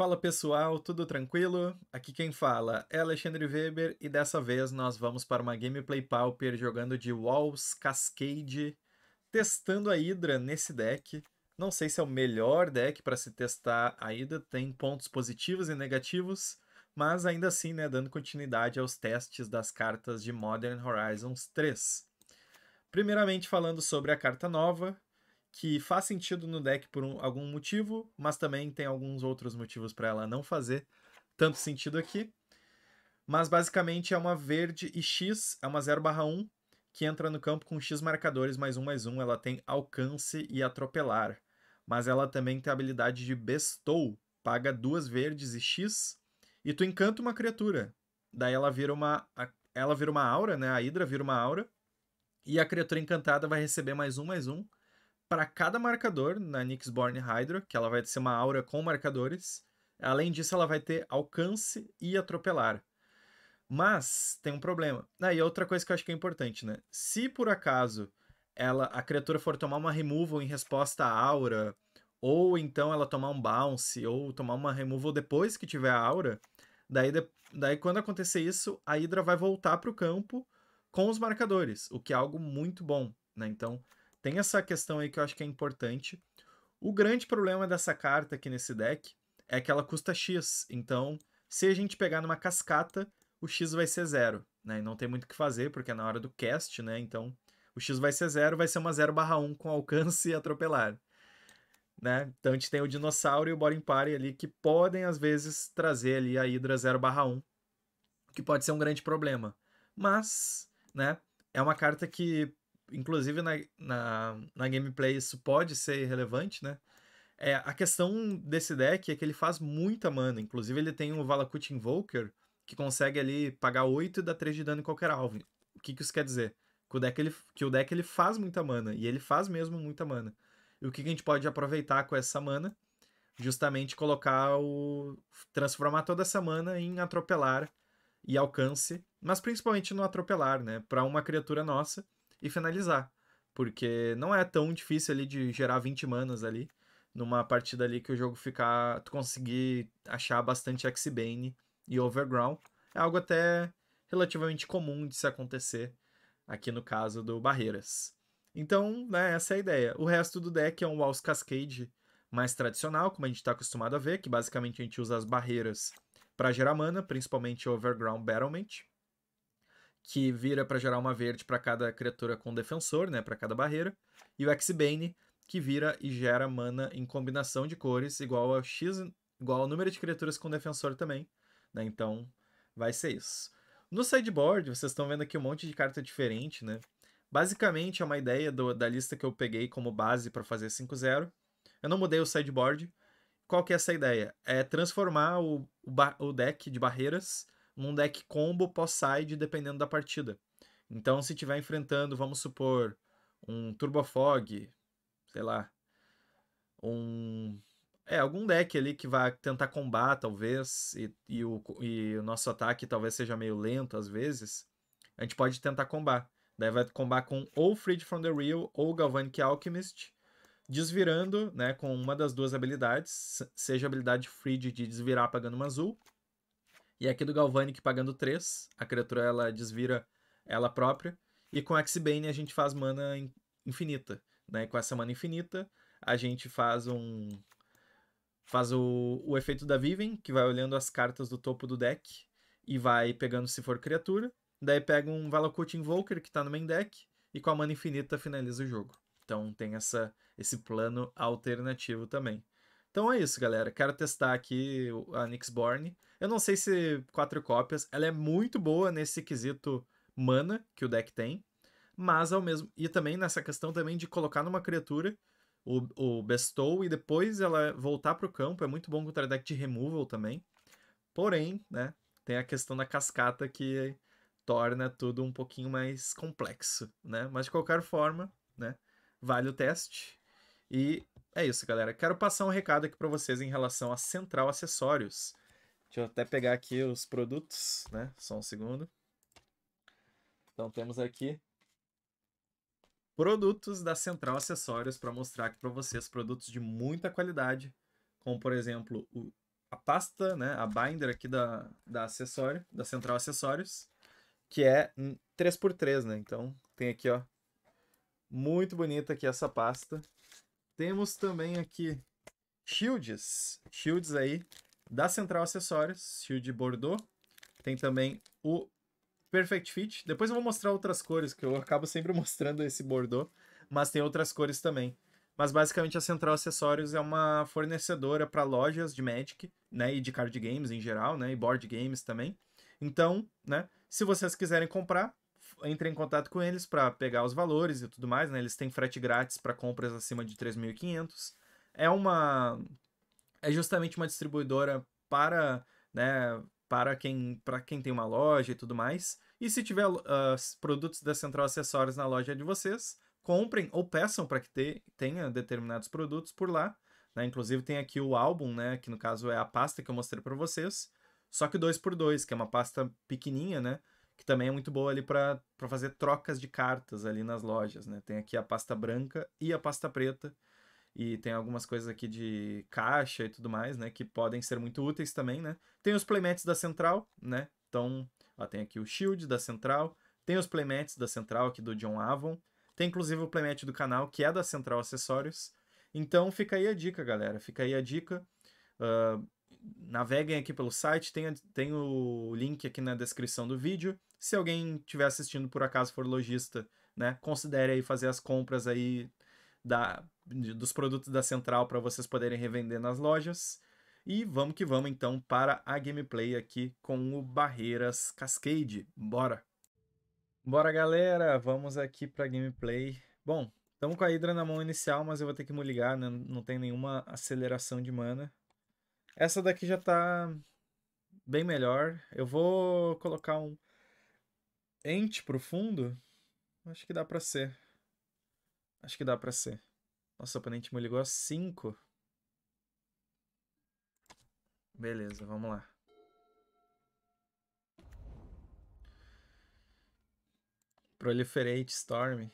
Fala pessoal, tudo tranquilo? Aqui quem fala é Alexandre Weber e dessa vez nós vamos para uma gameplay pauper jogando de Walls Cascade, testando a Hydra nesse deck. Não sei se é o melhor deck para se testar a Hydra, tem pontos positivos e negativos, mas ainda assim, né, dando continuidade aos testes das cartas de Modern Horizons 3. Primeiramente falando sobre a carta nova, que faz sentido no deck por um, algum motivo, mas também tem alguns outros motivos para ela não fazer tanto sentido aqui. Mas basicamente é uma verde e X, é uma 0/1 que entra no campo com X marcadores mais um mais um. Ela tem alcance e atropelar, mas ela também tem a habilidade de Bestow, paga duas verdes e X, e tu encanta uma criatura. Daí ela vira uma ela vira uma aura, né? A Hidra vira uma aura. E a criatura encantada vai receber mais um, mais um para cada marcador na Born Hydra, que ela vai ser uma aura com marcadores. Além disso, ela vai ter alcance e atropelar. Mas tem um problema. Ah, e outra coisa que eu acho que é importante, né? Se por acaso ela, a criatura for tomar uma removal em resposta à aura, ou então ela tomar um bounce, ou tomar uma removal depois que tiver a aura, daí, daí quando acontecer isso, a Hydra vai voltar para o campo com os marcadores, o que é algo muito bom, né? Então, tem essa questão aí que eu acho que é importante. O grande problema dessa carta aqui nesse deck é que ela custa X. Então, se a gente pegar numa cascata, o X vai ser zero. Né? E não tem muito o que fazer, porque é na hora do cast, né? Então, o X vai ser zero, vai ser uma 0 barra 1 com alcance e atropelar. Né? Então a gente tem o dinossauro e o Boring Party ali que podem, às vezes, trazer ali a hidra 0 barra 1, que pode ser um grande problema. Mas, né? É uma carta que inclusive na, na, na gameplay isso pode ser relevante, né? É, a questão desse deck é que ele faz muita mana. Inclusive, ele tem o um Valakut Invoker, que consegue ali pagar 8 e dar 3 de dano em qualquer alvo. O que, que isso quer dizer? Que o, deck, ele, que o deck ele faz muita mana, e ele faz mesmo muita mana. E o que, que a gente pode aproveitar com essa mana? Justamente colocar o. transformar toda essa mana em atropelar e alcance, mas principalmente no atropelar, né? Para uma criatura nossa e finalizar. Porque não é tão difícil ali de gerar 20 manas ali. Numa partida ali que o jogo ficar. Tu conseguir achar bastante X-Bane e Overground. É algo até relativamente comum de se acontecer aqui no caso do Barreiras. Então, né, essa é a ideia. O resto do deck é um Walls Cascade mais tradicional, como a gente está acostumado a ver, que basicamente a gente usa as barreiras para gerar mana, principalmente Overground Battlement que vira para gerar uma verde para cada criatura com defensor, né, para cada barreira, e o X-Bane, que vira e gera mana em combinação de cores igual ao x igual ao número de criaturas com defensor também, né? Então, vai ser isso. No sideboard, vocês estão vendo aqui um monte de carta diferente, né? Basicamente é uma ideia do, da lista que eu peguei como base para fazer 5-0. Eu não mudei o sideboard. Qual que é essa ideia? É transformar o, o, o deck de barreiras num deck combo pós-side, dependendo da partida. Então, se tiver enfrentando, vamos supor, um Turbofog, sei lá, um... É, algum deck ali que vai tentar combar, talvez, e, e, o, e o nosso ataque talvez seja meio lento às vezes, a gente pode tentar combar. Daí vai combar com ou Freed from the Real ou Galvanic Alchemist, desvirando, né, com uma das duas habilidades, seja a habilidade Freed de desvirar pagando uma azul, e aqui do Galvanic pagando 3, a criatura ela desvira ela própria. E com X-Bane a gente faz mana infinita. Né? Com essa mana infinita, a gente faz um. Faz o, o efeito da Viven, que vai olhando as cartas do topo do deck e vai pegando se for criatura. Daí pega um Valakut Invoker que está no main deck e com a mana infinita finaliza o jogo. Então tem essa, esse plano alternativo também. Então é isso, galera. Quero testar aqui a Nixborn. Eu não sei se quatro cópias. Ela é muito boa nesse quesito mana que o deck tem. Mas ao mesmo. E também nessa questão também de colocar numa criatura o, o Bestow e depois ela voltar para o campo. É muito bom contra deck de removal também. Porém, né? Tem a questão da cascata que torna tudo um pouquinho mais complexo, né? Mas de qualquer forma, né? Vale o teste. E é isso, galera. Quero passar um recado aqui para vocês em relação à Central Acessórios. Deixa eu até pegar aqui os produtos, né? Só um segundo. Então temos aqui produtos da Central Acessórios para mostrar aqui para vocês produtos de muita qualidade, como por exemplo o, a pasta, né, a binder aqui da, da acessório, da Central Acessórios, que é 3x3, né? Então tem aqui, ó, muito bonita aqui essa pasta. Temos também aqui shields, shields aí da Central Acessórios, shield Bordeaux. Tem também o Perfect Fit. Depois eu vou mostrar outras cores, que eu acabo sempre mostrando esse Bordeaux, mas tem outras cores também. Mas basicamente a Central Acessórios é uma fornecedora para lojas de Magic, né, e de card games em geral, né, e board games também. Então, né, se vocês quiserem comprar, entra em contato com eles para pegar os valores e tudo mais, né? Eles têm frete grátis para compras acima de 3.500. É uma é justamente uma distribuidora para, né, para quem para quem tem uma loja e tudo mais. E se tiver uh, produtos da Central Acessórios na loja de vocês, comprem ou peçam para que te, tenha determinados produtos por lá. Né? Inclusive tem aqui o álbum, né, que no caso é a pasta que eu mostrei para vocês. Só que 2x2, que é uma pasta pequenininha, né? que também é muito boa ali para fazer trocas de cartas ali nas lojas, né? Tem aqui a pasta branca e a pasta preta, e tem algumas coisas aqui de caixa e tudo mais, né? Que podem ser muito úteis também, né? Tem os playmats da Central, né? Então, ó, tem aqui o Shield da Central, tem os playmats da Central aqui do John Avon, tem inclusive o playmat do canal, que é da Central Acessórios. Então, fica aí a dica, galera. Fica aí a dica. Uh, naveguem aqui pelo site, tem, tem o link aqui na descrição do vídeo. Se alguém estiver assistindo por acaso for lojista, né, considere aí fazer as compras aí da, dos produtos da Central para vocês poderem revender nas lojas. E vamos que vamos então para a gameplay aqui com o Barreiras Cascade. Bora! Bora galera, vamos aqui para gameplay. Bom, estamos com a Hydra na mão inicial, mas eu vou ter que me ligar, né? não tem nenhuma aceleração de mana. Essa daqui já tá bem melhor. Eu vou colocar um ente profundo. Acho que dá pra ser. Acho que dá pra ser. o oponente me ligou a 5. Beleza, vamos lá. Proliferate Storm.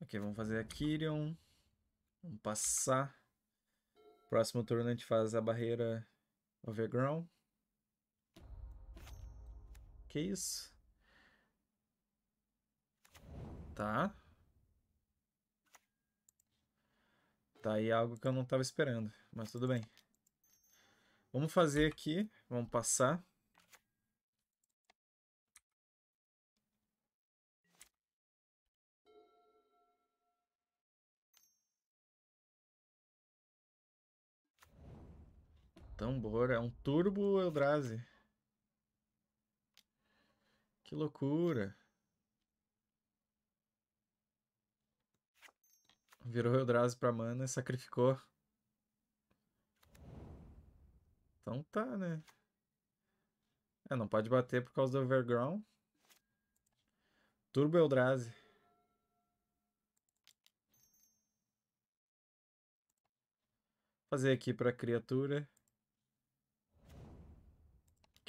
Ok, vamos fazer a Kyrion. Vamos passar. Próximo turno a gente faz a barreira overground. Que isso? Tá. Tá aí algo que eu não estava esperando, mas tudo bem. Vamos fazer aqui, vamos passar. Tambor, é um turbo Eldrazi. Que loucura. Virou Eldrazi pra mana e sacrificou. Então tá, né? É, não pode bater por causa do Overground. Turbo Eldrazi. Fazer aqui pra criatura.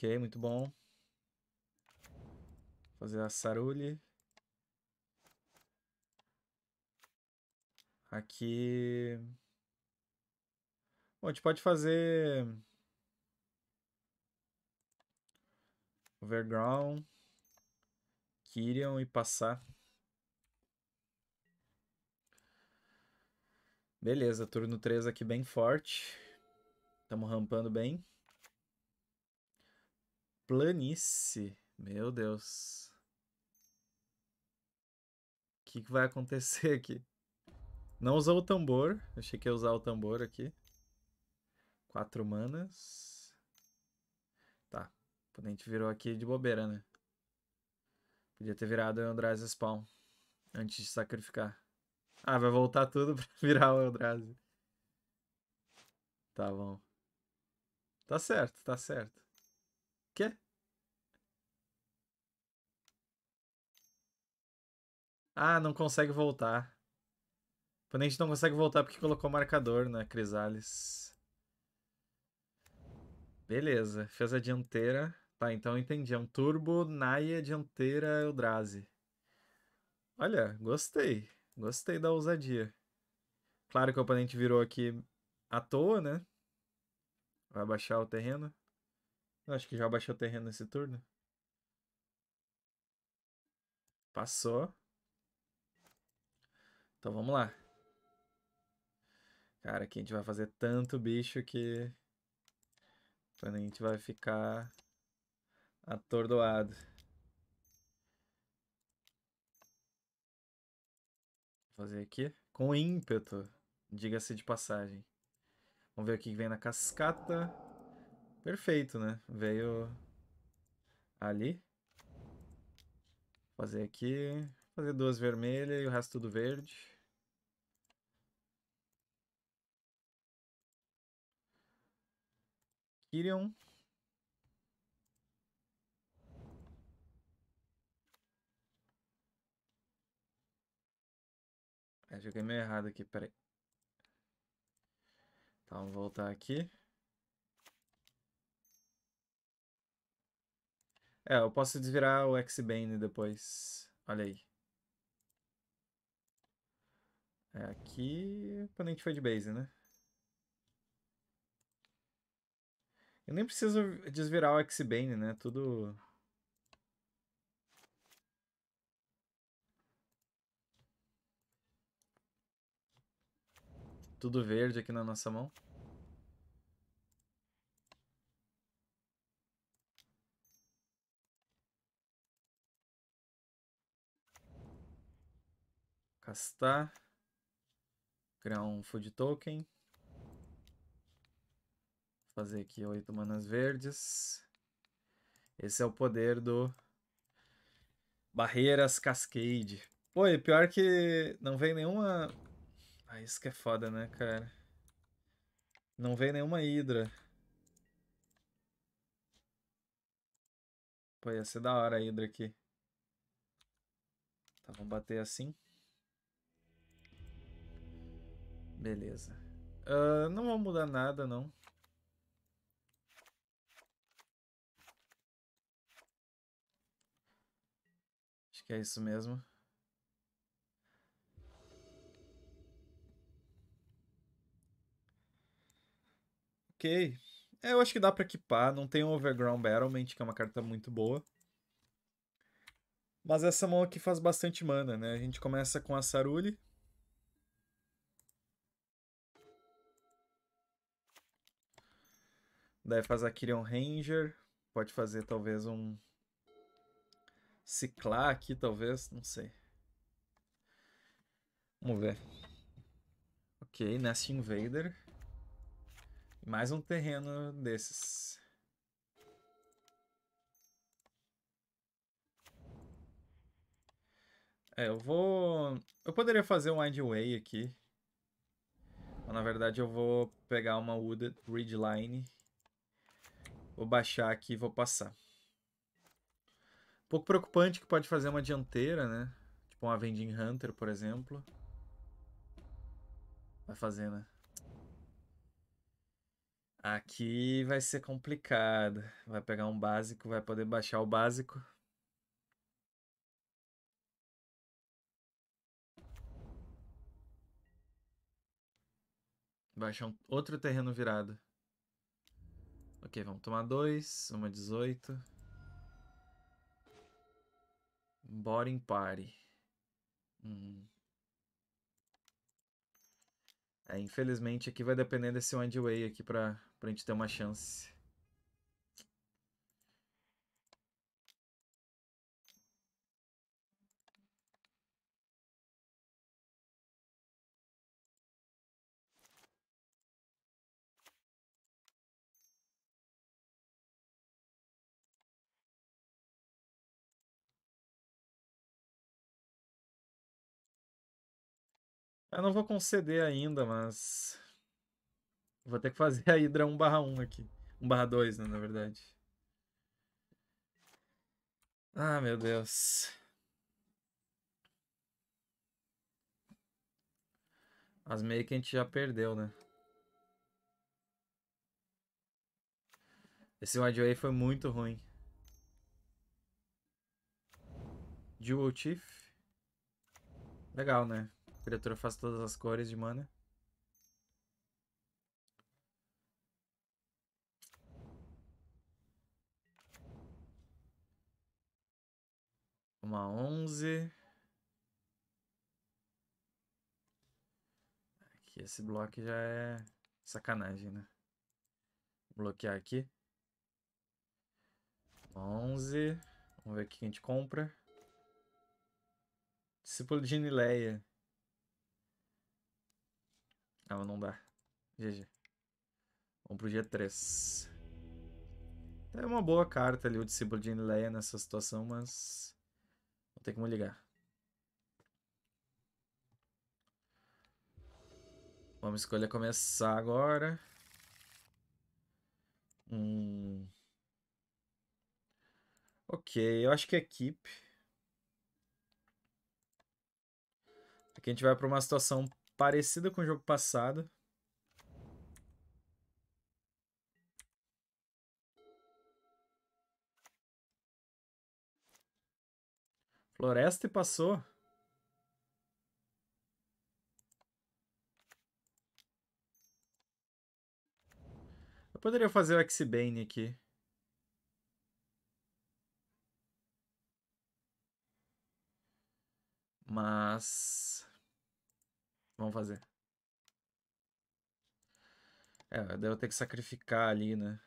Ok, muito bom. Fazer a Saruli. Aqui... Bom, a gente pode fazer... Overground, Kyrion e passar. Beleza, turno 3 aqui bem forte. Estamos rampando bem planície. Meu Deus. O que, que vai acontecer aqui? Não usou o tambor. Achei que ia usar o tambor aqui. Quatro manas. Tá. O oponente virou aqui de bobeira, né? Podia ter virado o Eldrazi Spawn. Antes de sacrificar. Ah, vai voltar tudo pra virar o Eldrazi. Tá bom. Tá certo, tá certo. Ah, não consegue voltar. O oponente não consegue voltar porque colocou marcador na né, Crisales. Beleza, fez a dianteira. Tá, então entendi. É um turbo, Naia, dianteira, Eldrazi. Olha, gostei. Gostei da ousadia. Claro que o oponente virou aqui à toa, né? Vai baixar o terreno. Eu acho que já baixou o terreno nesse turno. Passou. Então vamos lá. Cara, aqui a gente vai fazer tanto bicho que. Quando a gente vai ficar atordoado. Vou fazer aqui com ímpeto, diga-se de passagem. Vamos ver o que vem na cascata. Perfeito, né? Veio ali. Fazer aqui. Fazer duas vermelhas e o resto tudo verde. Kirion. Eu é, joguei meio errado aqui, peraí. Tá, vamos voltar aqui. É, eu posso desvirar o X-Bane depois. Olha aí. É, aqui, quando a gente foi de base, né? Eu nem preciso desvirar o X-Bane, né? Tudo... Tudo verde aqui na nossa mão. Castar criar um food token. Fazer aqui oito manas verdes. Esse é o poder do Barreiras Cascade. Pô, e pior que não vem nenhuma. Ah, isso que é foda, né, cara? Não vem nenhuma Hidra. Pô, ia ser da hora a Hidra aqui. Tá, vamos bater assim. Beleza. Uh, não vou mudar nada, não. Acho que é isso mesmo. Ok. É, eu acho que dá pra equipar. Não tem Overground Battlement, que é uma carta muito boa. Mas essa mão aqui faz bastante mana, né? A gente começa com a Saruli. Daí faz a Kyrian Ranger. Pode fazer talvez um. Ciclar aqui, talvez. Não sei. Vamos ver. Ok, Nest Invader. Mais um terreno desses. É, eu vou... Eu poderia fazer um way aqui. Mas, na verdade, eu vou pegar uma Wooded Ridgeline. Vou baixar aqui e vou passar. Um pouco preocupante que pode fazer uma dianteira, né? Tipo uma Vending Hunter, por exemplo. Vai fazer, né? Aqui vai ser complicado. Vai pegar um básico, vai poder baixar o básico. Baixar um outro terreno virado. Ok, vamos tomar dois. Uma 18. Bora em pare. Hum. É, infelizmente aqui vai depender desse one way aqui pra, pra gente ter uma chance. Eu não vou conceder ainda, mas. Vou ter que fazer a Hydra 1 barra 1 aqui. 1 barra 2, né, na verdade. Ah, meu Deus. As meio que a gente já perdeu, né? Esse Wide foi muito ruim. Jewel Chief. Legal, né? criatura faz todas as cores de mana. Uma 11. Aqui esse bloco já é sacanagem, né? Vou bloquear aqui. Uma 11. Vamos ver o que a gente compra. Discípulo de Nileia. Não, não dá. GG. Vamos pro G3. Tá, é uma boa carta ali o discípulo de Enleia nessa situação, mas... Não tem como ligar. Vamos escolher começar agora. Hum... Ok, eu acho que é equipe. Aqui a gente vai para uma situação parecida com o jogo passado. Floresta e passou. Eu poderia fazer o X-Bane aqui. Mas... Vamos fazer. É, eu devo ter que sacrificar ali, né?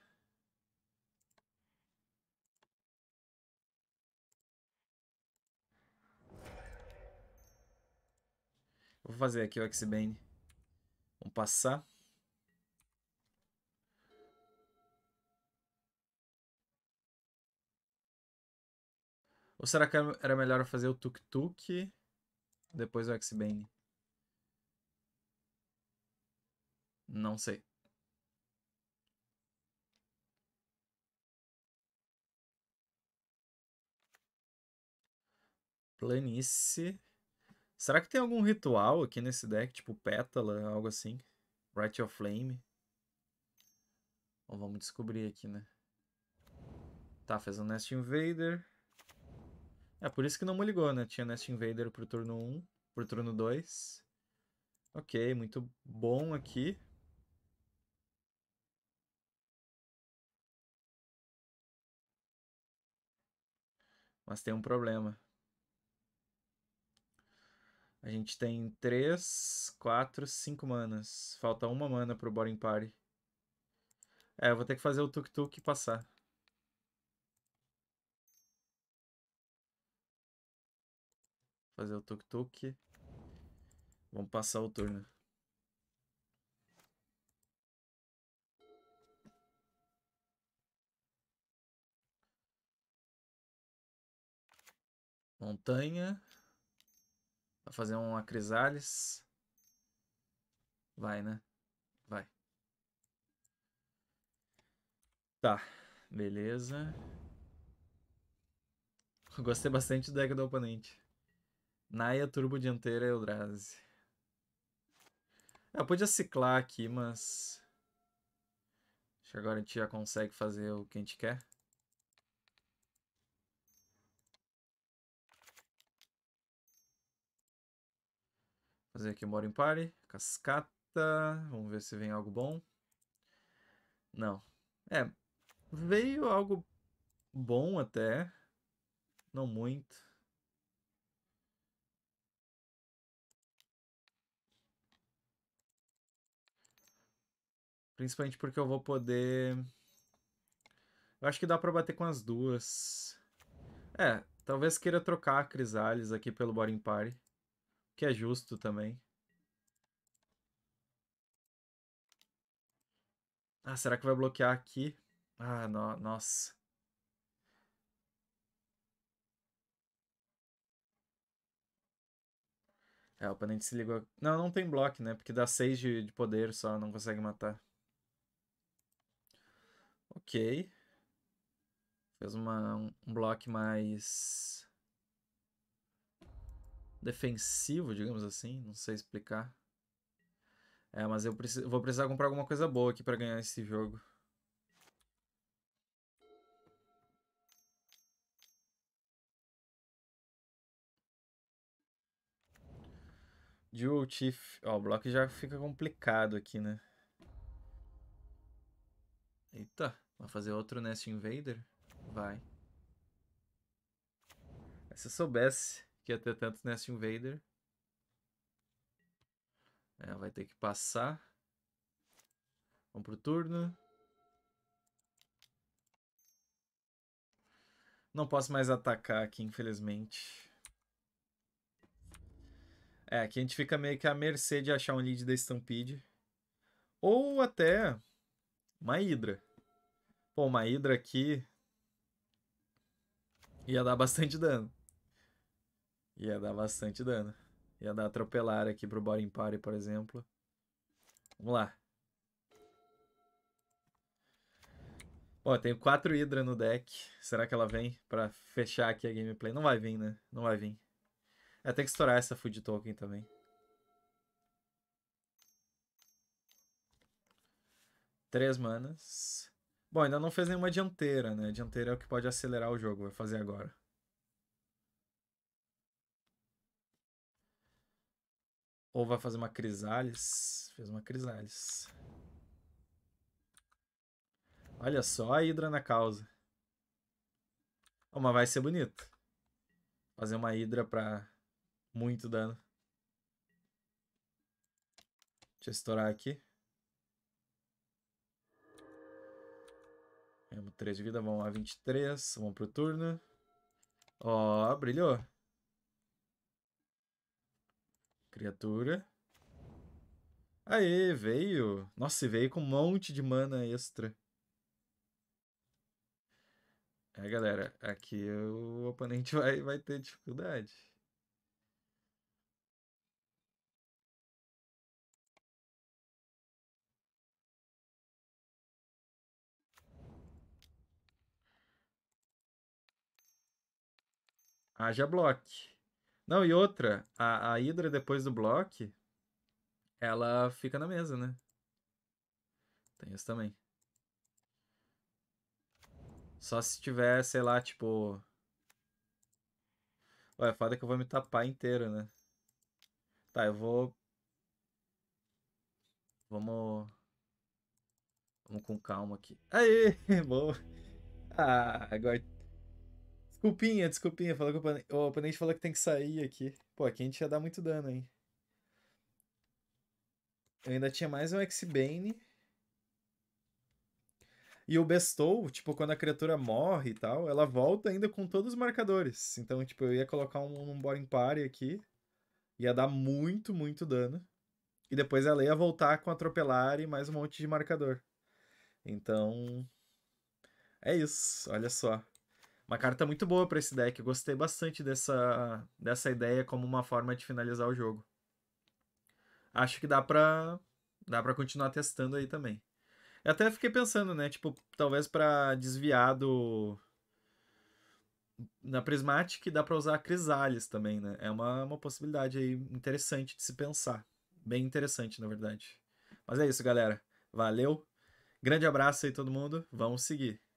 Vou fazer aqui o X-Bane. Vamos passar. Ou será que era melhor eu fazer o Tuk Tuk? Depois o X-Bane. Não sei. Planície. Será que tem algum ritual aqui nesse deck? Tipo pétala, algo assim? Right of Flame. Bom, vamos descobrir aqui, né? Tá, fez um Nest Invader. É, por isso que não me ligou, né? Tinha Nest Invader pro turno 1, pro turno 2. Ok, muito bom aqui. Mas tem um problema. A gente tem 3, 4, 5 manas. Falta uma mana pro Boring Party. É, eu vou ter que fazer o tuk-tuk passar. Fazer o tuk-tuk. Vamos passar o turno. Montanha. Vai fazer um acrisales. Vai, né? Vai. Tá. Beleza. Eu gostei bastante do deck do oponente. Naya, turbo dianteira e Eldrazi. Eu podia ciclar aqui, mas... Acho que agora a gente já consegue fazer o que a gente quer. Fazer aqui o Morin Party. Cascata. Vamos ver se vem algo bom. Não. É. Veio algo bom até. Não muito. Principalmente porque eu vou poder... Eu acho que dá pra bater com as duas. É, talvez queira trocar a Crisales aqui pelo Boring Party que é justo também. Ah, será que vai bloquear aqui? Ah, no nossa. É, o oponente se ligou. Não, não tem bloco, né? Porque dá 6 de, de poder só, não consegue matar. Ok. Fez uma, um, um bloco mais defensivo, digamos assim, não sei explicar. É, mas eu vou precisar comprar alguma coisa boa aqui para ganhar esse jogo. Dual Chief. Ó, o bloco já fica complicado aqui, né? Eita, vai fazer outro Nest Invader? Vai. Se eu soubesse que ia ter tanto Nest Invader. É, vai ter que passar. Vamos pro turno. Não posso mais atacar aqui, infelizmente. É, aqui a gente fica meio que à mercê de achar um lead da Stampede. Ou até uma Hydra. Pô, uma Hydra aqui ia dar bastante dano. Ia dar bastante dano. Ia dar atropelar aqui pro Boring Party, por exemplo. Vamos lá. Bom, eu tenho quatro Hydra no deck. Será que ela vem pra fechar aqui a gameplay? Não vai vir, né? Não vai vir. É, tem que estourar essa Food Token também. Três manas. Bom, ainda não fez nenhuma dianteira, né? Dianteira é o que pode acelerar o jogo. Vai fazer agora. Ou vai fazer uma crisalis. Fez uma crisalis. Olha só a Hidra na causa. Oh, mas vai ser bonito. Fazer uma Hidra pra muito dano. Deixa eu estourar aqui. Temos 3 de vida, vamos lá, 23. Vamos pro turno. Ó, oh, brilhou. Criatura. Aê, veio. Nossa, veio com um monte de mana extra. É, galera, aqui o oponente vai, vai ter dificuldade. Haja bloque. Não, e outra, a, a Hydra depois do bloco, ela fica na mesa, né? Tem isso também. Só se tiver, sei lá, tipo. Ué, foda que eu vou me tapar inteiro, né? Tá, eu vou. Vamos. Vamos com calma aqui. Aê! Bom! Ah, agora Desculpinha, desculpinha. Falou que o oponente falou que tem que sair aqui. Pô, aqui a gente ia dar muito dano, hein? Eu ainda tinha mais um X-Bane. E o Bestow, tipo, quando a criatura morre e tal, ela volta ainda com todos os marcadores. Então, tipo, eu ia colocar um, um Boring Party aqui. Ia dar muito, muito dano. E depois ela ia voltar com atropelar e mais um monte de marcador. Então. É isso. Olha só uma carta muito boa para esse deck. Eu gostei bastante dessa, dessa ideia como uma forma de finalizar o jogo. Acho que dá pra, dá para continuar testando aí também. Eu até fiquei pensando, né? Tipo, talvez para desviar do. Na Prismatic dá pra usar Crisalis também, né? É uma, uma possibilidade aí interessante de se pensar. Bem interessante, na verdade. Mas é isso, galera. Valeu. Grande abraço aí, todo mundo. Vamos seguir.